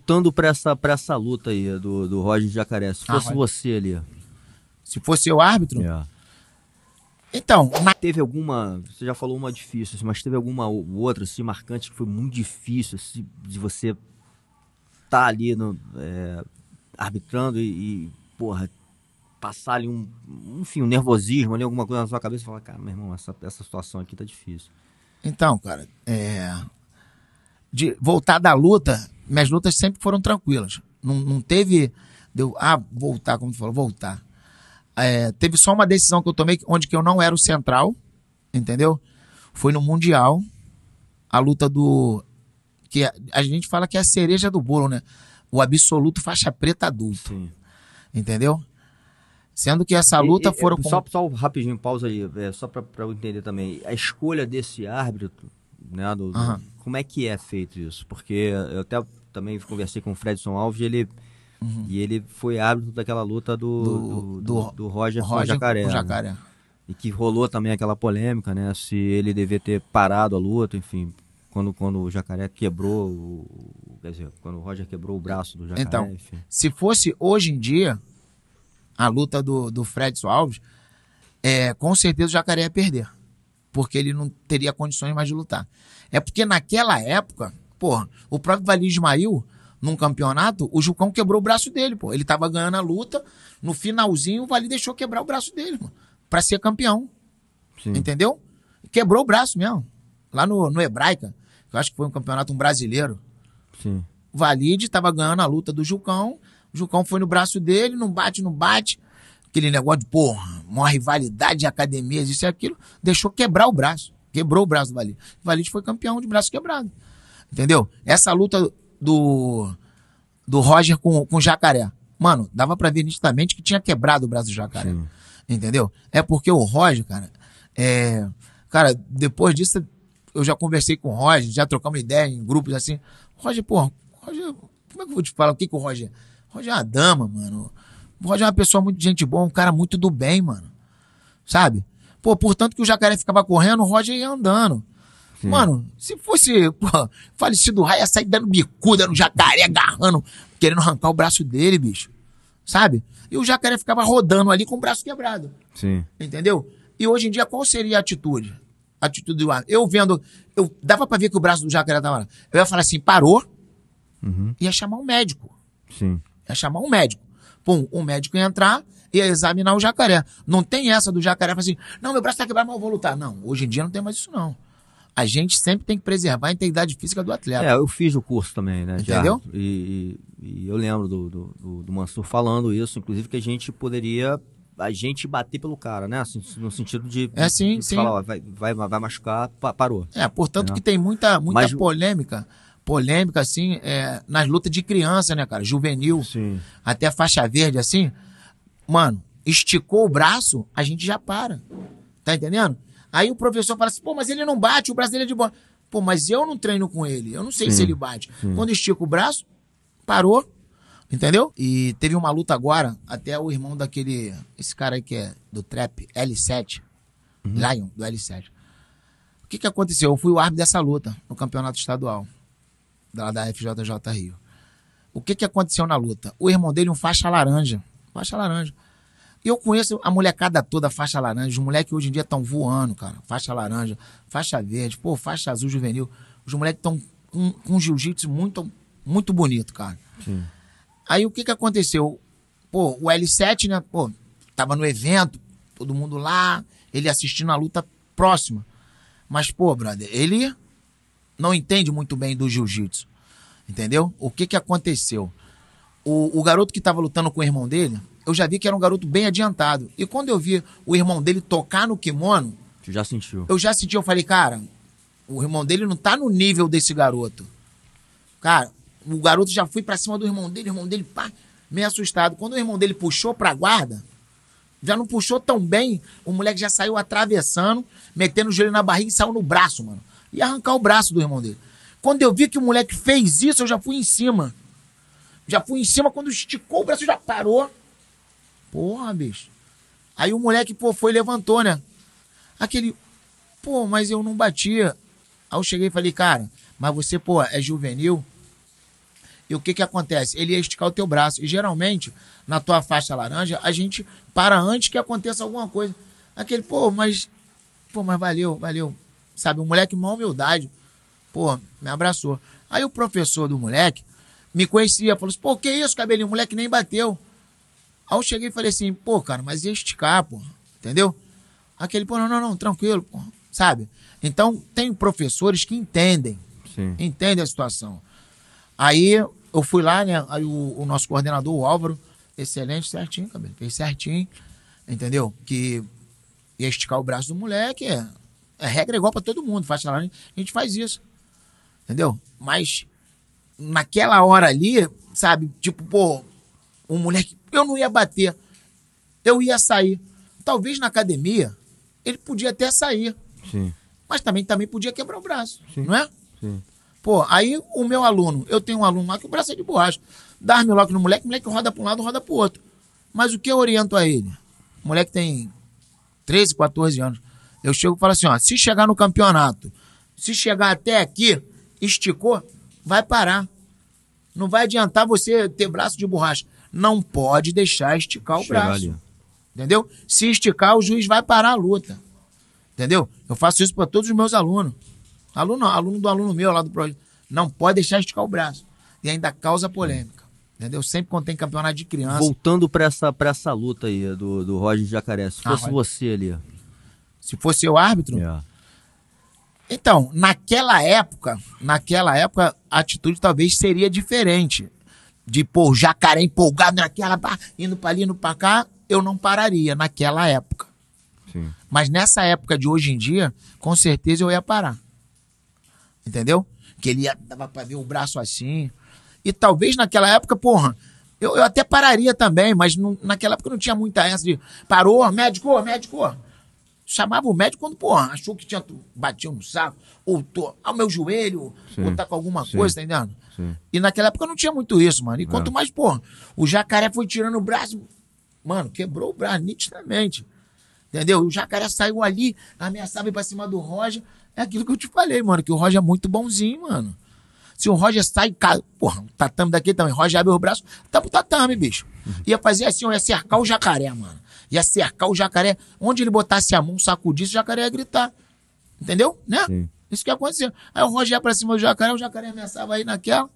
voltando para essa, essa luta aí do, do Roger Jacaré, se ah, fosse ah, você ali. Se fosse o árbitro? É. Então, teve alguma, você já falou uma difícil, assim, mas teve alguma outra assim marcante que foi muito difícil assim, de você estar tá ali no, é, arbitrando e, e, porra, passar ali um, enfim, um nervosismo ali, alguma coisa na sua cabeça e falar, cara, meu irmão, essa, essa situação aqui tá difícil. Então, cara, é... de voltar da luta, minhas lutas sempre foram tranquilas. Não, não teve. Deu, ah, voltar, como tu falou, voltar. É, teve só uma decisão que eu tomei onde que eu não era o central, entendeu? Foi no Mundial, a luta do. que a, a gente fala que é a cereja do bolo, né? O absoluto faixa preta adulto. Sim. Entendeu? Sendo que essa luta e, e, foram. Só, com... só rapidinho, pausa aí, é, só para eu entender também. A escolha desse árbitro, né? Do, uhum. Como é que é feito isso? Porque eu até também conversei com o Fredson Alves e ele, uhum. e ele foi árbitro daquela luta do, do, do, do, do Roger, Roger Jacaré. Né? Jacaré. Né? E que rolou também aquela polêmica, né? Se ele devia ter parado a luta, enfim. Quando, quando o Jacaré quebrou, o, quer dizer, quando o Roger quebrou o braço do Jacaré. Então, enfim. se fosse hoje em dia, a luta do, do Fredson Alves, é, com certeza o Jacaré ia perder. Porque ele não teria condições mais de lutar. É porque naquela época, Pô, o próprio Valdir Ismail, num campeonato, o Jucão quebrou o braço dele, pô. Ele tava ganhando a luta, no finalzinho o Vali deixou quebrar o braço dele, mano, pra ser campeão. Sim. Entendeu? Quebrou o braço mesmo. Lá no, no Hebraica, que eu acho que foi um campeonato um brasileiro. Sim. O Valide tava ganhando a luta do Jucão, o Jucão foi no braço dele, não bate, não bate. Aquele negócio de, porra, uma rivalidade de academias, isso e aquilo, deixou quebrar o braço. Quebrou o braço do Valide. O Valide foi campeão de braço quebrado. Entendeu? Essa luta do, do Roger com, com o Jacaré. Mano, dava para ver nitidamente que tinha quebrado o braço do Jacaré. Sim. Entendeu? É porque o Roger, cara, é. Cara, depois disso, eu já conversei com o Roger, já trocamos ideia em grupos assim. Roger, pô, Roger, como é que eu vou te falar? O que, que o Roger. É? Roger é uma dama, mano. O Roger é uma pessoa muito gente boa, um cara muito do bem, mano. Sabe? Pô, portanto que o jacaré ficava correndo, o Roger ia andando. Sim. Mano, se fosse pô, falecido raio, ia sair dando bicuda no jacaré, agarrando, querendo arrancar o braço dele, bicho. Sabe? E o jacaré ficava rodando ali com o braço quebrado. Sim. Entendeu? E hoje em dia, qual seria a atitude? A atitude do Eu vendo, eu dava para ver que o braço do jacaré tava. Eu ia falar assim, parou, uhum. ia chamar um médico. Sim. Ia chamar um médico. Pum, o médico ia entrar, ia examinar o jacaré. Não tem essa do jacaré, falar assim, não, meu braço tá quebrado, mas eu vou lutar. Não, hoje em dia não tem mais isso não a gente sempre tem que preservar a integridade física do atleta. É, eu fiz o curso também, né? Entendeu? E, e, e, eu lembro do, do, do, do Mansur falando isso, inclusive que a gente poderia a gente bater pelo cara, né? Assim, no sentido de, é, sim, de sim. falar, ó, vai, vai, vai machucar, parou. É, portanto é, que tem muita, muita Mas... polêmica, polêmica, assim, é, nas lutas de criança, né, cara? Juvenil, sim. até faixa verde, assim. Mano, esticou o braço, a gente já para. Tá entendendo? Aí o professor fala assim, pô, mas ele não bate, o braço dele é de bola. Pô, mas eu não treino com ele, eu não sei Sim. se hum, ele bate. Sim. Hum. Quando estica o braço, parou, entendeu? E teve uma luta agora, até o irmão daquele, esse cara aí que é do trap, L7, uhum. Lion, do L7. O que que aconteceu? Eu fui o árbitro dessa luta, no campeonato estadual, da, da FJJ Rio. O que que aconteceu na luta? O irmão dele, um faixa laranja, faixa laranja, eu conheço a molecada toda, faixa laranja. Os moleques hoje em dia estão voando, cara. Faixa laranja, faixa verde, pô, faixa azul juvenil. Os moleques estão com, com jiu-jitsu muito, muito bonito, cara. Sim. Aí o que que aconteceu? Pô, o L7, né? Pô, tava no evento, todo mundo lá, ele assistindo a luta próxima. Mas, pô, brother, ele não entende muito bem do jiu-jitsu. Entendeu? O que que aconteceu? O, o garoto que tava lutando com o irmão dele, eu já vi que era um garoto bem adiantado. E quando eu vi o irmão dele tocar no kimono. Tu já sentiu? Eu já senti, eu falei, cara, o irmão dele não tá no nível desse garoto. Cara, o garoto já foi para cima do irmão dele, o irmão dele, pá, meio assustado. Quando o irmão dele puxou pra guarda, já não puxou tão bem, o moleque já saiu atravessando, metendo o joelho na barriga e saiu no braço, mano. E arrancar o braço do irmão dele. Quando eu vi que o moleque fez isso, eu já fui em cima. Já fui em cima, quando esticou o braço, já parou. Porra, bicho. Aí o moleque, pô, foi e levantou, né? Aquele, pô, mas eu não batia. Aí eu cheguei e falei, cara, mas você, pô, é juvenil? E o que que acontece? Ele ia esticar o teu braço. E geralmente, na tua faixa laranja, a gente para antes que aconteça alguma coisa. Aquele, pô, mas, pô, mas valeu, valeu. Sabe, o moleque, uma humildade. Pô, me abraçou. Aí o professor do moleque me conhecia, falou assim, pô, que isso, cabelinho? O moleque nem bateu. Aí eu cheguei e falei assim, pô, cara, mas ia esticar, pô, entendeu? Aquele, pô, não, não, não, tranquilo, pô, sabe? Então, tem professores que entendem, Sim. entendem a situação. Aí eu fui lá, né? Aí o, o nosso coordenador, o Álvaro, excelente, certinho, cabelo, fez certinho, entendeu? Que ia esticar o braço do moleque, é, é regra igual para todo mundo, faz lá a gente faz isso, entendeu? Mas naquela hora ali, sabe, tipo, pô, um moleque. Eu não ia bater. Eu ia sair. Talvez na academia ele podia até sair. Sim. Mas também, também podia quebrar o braço, Sim. não é? Sim. Pô, aí o meu aluno, eu tenho um aluno lá que o braço é de borracha. Dá armlock no moleque, o moleque roda para um lado, roda para o outro. Mas o que eu oriento a ele? O moleque tem 13, 14 anos. Eu chego e falo assim: ó, se chegar no campeonato, se chegar até aqui, esticou, vai parar. Não vai adiantar você ter braço de borracha não pode deixar esticar o Chegar braço. Ali. Entendeu? Se esticar, o juiz vai parar a luta. Entendeu? Eu faço isso para todos os meus alunos. Aluno, aluno do aluno meu lá do projeto. Não pode deixar esticar o braço. E ainda causa polêmica. Entendeu? Sempre quando tem campeonato de criança. Voltando para essa, essa luta aí do, do Roger Jacaré, se ah, fosse ah, você ali. Se fosse eu árbitro? É. Então, naquela época, naquela época, a atitude talvez seria diferente de pô, jacaré empolgado naquela, pá, indo para ali, indo para cá, eu não pararia naquela época. Sim. Mas nessa época de hoje em dia, com certeza eu ia parar. Entendeu? Que ele ia, dava pra ver o braço assim. E talvez naquela época, porra, eu, eu até pararia também, mas não, naquela época não tinha muita essa de parou, médico, médico. Chamava o médico quando, porra, achou que tinha batido no saco, ou tô ao ah, meu joelho, sim, ou tá com alguma sim. coisa, tá entendendo? Sim. E naquela época não tinha muito isso, mano. E quanto é. mais, pô, o jacaré foi tirando o braço. Mano, quebrou o braço nitidamente. Entendeu? O jacaré saiu ali, ameaçava ir pra cima do Roger. É aquilo que eu te falei, mano, que o Roger é muito bonzinho, mano. Se o Roger sai, cara, porra, o tatame daqui também. Roger abre o braço, tampa tá o tatame, bicho. Uhum. Ia fazer assim, ia cercar o jacaré, mano. Ia cercar o jacaré. Onde ele botasse a mão, sacudisse, o jacaré ia gritar. Entendeu? Né? Sim. Isso que aconteceu. Aí o Roger ia pra cima do jacaré, o jacaré ameaçava aí naquela.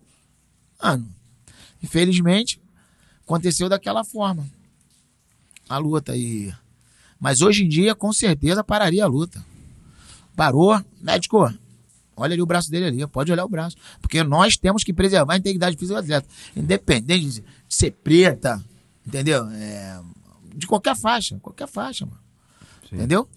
Mano, ah, infelizmente, aconteceu daquela forma. A luta aí. Mas hoje em dia, com certeza, pararia a luta. Parou, médico. Olha ali o braço dele ali, pode olhar o braço. Porque nós temos que preservar a integridade física do atleta. Independente de ser preta, entendeu? É, de qualquer faixa, qualquer faixa, mano. Sim. Entendeu?